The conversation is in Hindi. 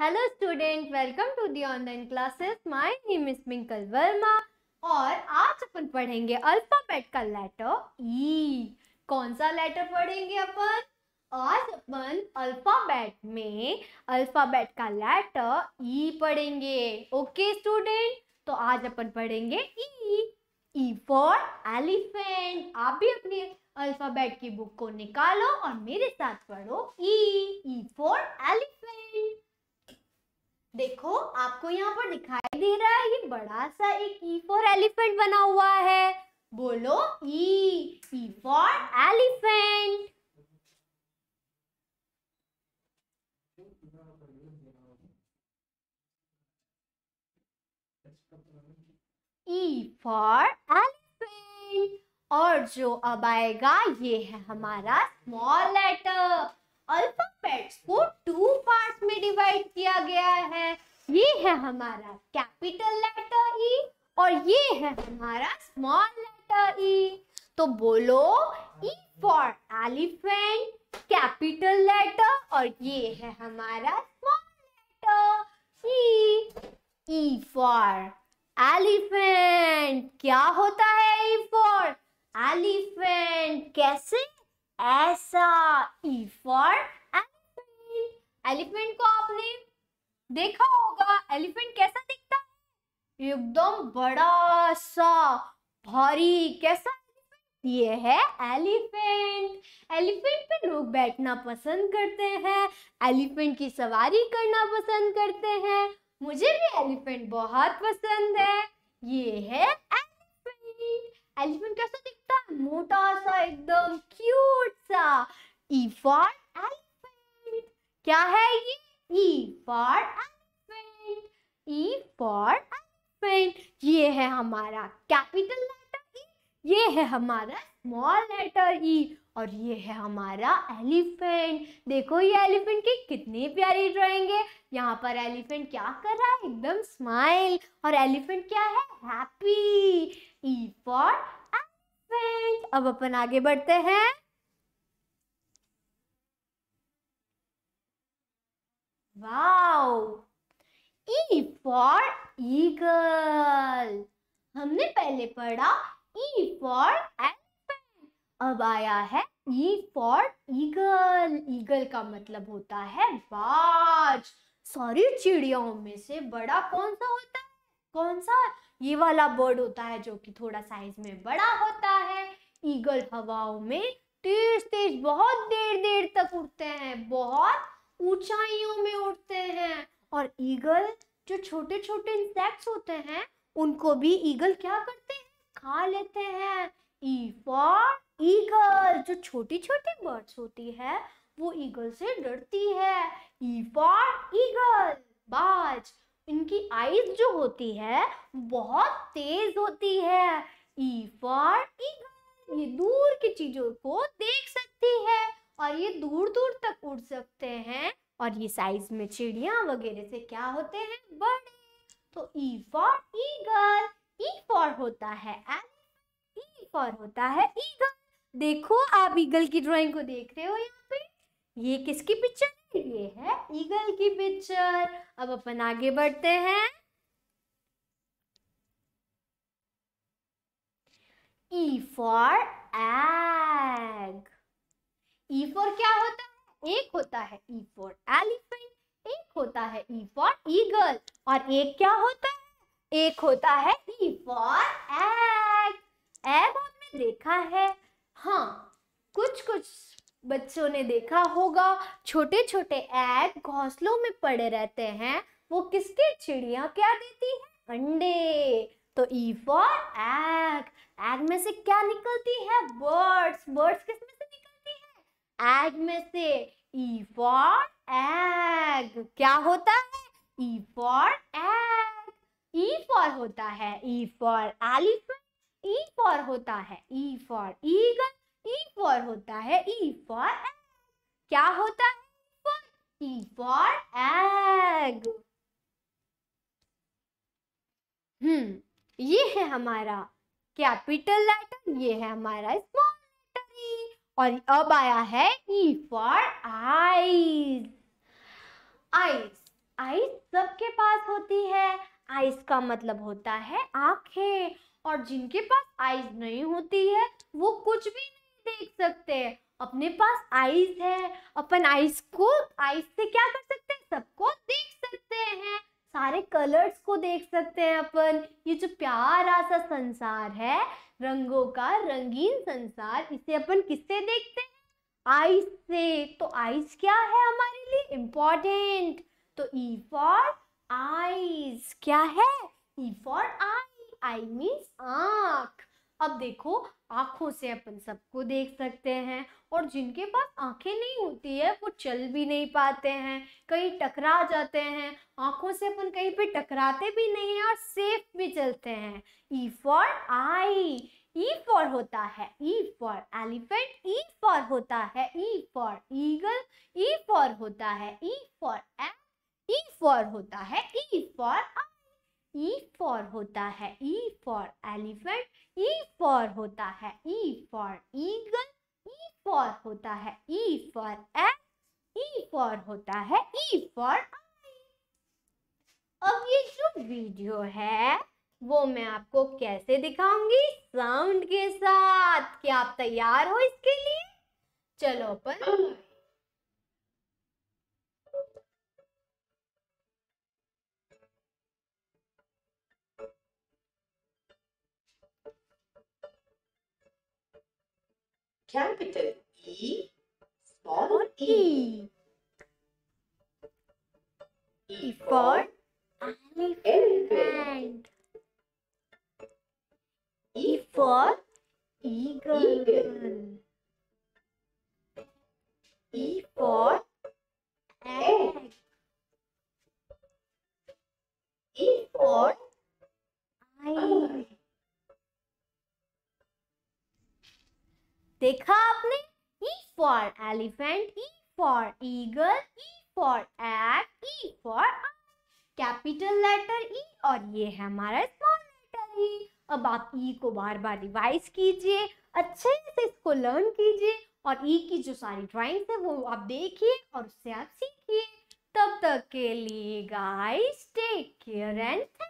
Hello student welcome to the online classes my name is Minkal Verma और आज अपन पढ़ेंगे अल्फाबेट का लेटर ई e. कौन सा लेटर पढ़ेंगे अपन आज अपन अल्फाबेट में अल्फाबेट का लेटर ई e पढ़ेंगे ओके स्टूडेंट तो आज अपन पढ़ेंगे ई ई फॉर एलिफेंट आप भी अपने अल्फाबेट की बुक को निकालो और मेरे साथ पढ़ो ई ई फॉर एलिफेंट देखो आपको यहाँ पर दिखाई दे रहा है ये बड़ा सा एक ई फॉर एलिफेंट बना हुआ है बोलो E E for elephant E for elephant और जो अब आएगा ये है हमारा स्मॉल हमारा कैपिटल लेटर ई e और ये है हमारा स्मॉल लेटर ई e। तो बोलो E for elephant capital letter और ये है हमारा small letter E E for elephant क्या होता है ई फॉर एलिफेंट कैसे ऐसा ई फॉर एलिफेंट एलिफेंट को आपने देखा होगा एलिफेंट कैसा दिखता है एकदम बड़ा सा भारी कैसा ये है एलिफेंट एलिफेंट पे लोग बैठना पसंद करते हैं एलिफेंट की सवारी करना पसंद करते हैं मुझे भी एलिफेंट बहुत पसंद है ये है एलिफेंट एलिफेंट कैसा दिखता है मोटा सा एकदम क्यूट सा ई फॉर एलिफेंट क्या है ये E for elephant. E for elephant. ये है हमारा कैपिटल लेटर E. ये है हमारा स्मॉल लेटर E. और ये है हमारा एलिफेंट देखो ये एलिफेंट की कितनी प्यारी ड्राइंग है यहाँ पर एलिफेंट क्या कर रहा है एकदम स्माइल और एलिफेंट क्या है हैप्पी ई फॉर एलिफेंट अब अपन आगे बढ़ते हैं वाओ ई फॉर ईगल हमने पहले पढ़ा ई फॉर एलिफेंट अब आया है ई फॉर ईगल ईगल का मतलब होता है बाज सारी चिड़ियाओं में से बड़ा कौन सा होता है कौन सा ये वाला बर्ड होता है जो कि थोड़ा साइज में बड़ा होता है ईगल हवाओं में तेज तेज बहुत देर देर तक उड़ते हैं बहुत ऊंचाइयों में उड़ते हैं और ईगल जो छोटे छोटे इंसेक्ट्स होते हैं उनको भी ईगल क्या करते हैं खा लेते हैं ई फॉर ईगल जो छोटी छोटी बर्ड्स होती है वो ईगल से डरती है ई फॉर ईगल बाज इनकी आईज जो होती है बहुत तेज होती है ई फॉर ईगल ये दूर की चीजों को देख सकती है और ये दूर दूर तक उड़ सकते हैं और ये साइज में चिड़िया वगैरह से क्या होते हैं बड़े तो E for eagle E for होता है ई फॉर e होता है ईगल देखो आप ईगल की ड्राइंग को देख रहे हो यहाँ पे ये किसकी पिक्चर है ये है ईगल की पिक्चर अब अपन आगे बढ़ते हैं E for egg E e for क्या होता है एक होता है ई फोर एलिफेंट एक होता है ई फॉर ईगल और एक क्या होता है एक होता है ई फॉर एग एग आपने देखा है हाँ कुछ कुछ बच्चों ने देखा होगा छोटे छोटे एग घोंसलों में पड़े रहते हैं वो किसके चिड़िया क्या देती है अंडे तो ई फॉर एग एग में से क्या निकलती है बर्ड्स बर्ड्स किसमें एग में से ई फॉर एग क्या होता है E for egg E for होता है E for elephant E for होता है E for eagle E for होता है ई e फॉर क्या होता है ई फॉर एग हम्म ये है हमारा कैपिटल लेटर ये है हमारा स्मॉल और अब आया है E for eyes eyes eyes सबके पास होती है आईज का मतलब होता है आंखें और जिनके पास आईज नहीं होती है वो कुछ भी नहीं देख सकते अपने पास आईज है अपन आईज को आईज से क्या कर सकते हैं सबको देख सकते हैं सारे कलर्स को देख सकते हैं अपन ये जो प्यारा सा संसार है रंगों का रंगीन संसार इसे अपन किससे देखते हैं आइस से तो आइस क्या है हमारे लिए इम्पॉर्टेंट तो ई फॉर आइस क्या है E for I I means आंख अब देखो आंखों से अपन सबको देख सकते हैं और जिनके पास आंखें नहीं होती है वो चल भी नहीं पाते हैं कहीं टकरा जाते हैं आंखों से अपन कहीं पे टकराते भी नहीं है और सेफ भी चलते हैं E for I E for होता है E for elephant E for होता है E for eagle E for होता है ई फॉर ई फॉर होता है E e for E e for होता है E for elephant E for होता है E for eagle E for होता है E for ape E for होता है ई e फॉर अब ये जो वीडियो है वो मैं आपको कैसे दिखाऊंगी साउंड के साथ क्या आप तैयार हो इसके लिए चलो अपन Capital E, small e. E for elephant. E for eagle. eagle. E for egg. E for eye. देखा आपने E for elephant, E for eagle, E for ape E for capital letter E और ये है हमारा small letter E. अब आप E को बार बार रिवाइज कीजिए अच्छे से इसको लर्न कीजिए और E की जो सारी ड्राइंग्स है वो आप देखिए और उससे आप सीखिए तब तक के लिए गाइस टेक केयर एंड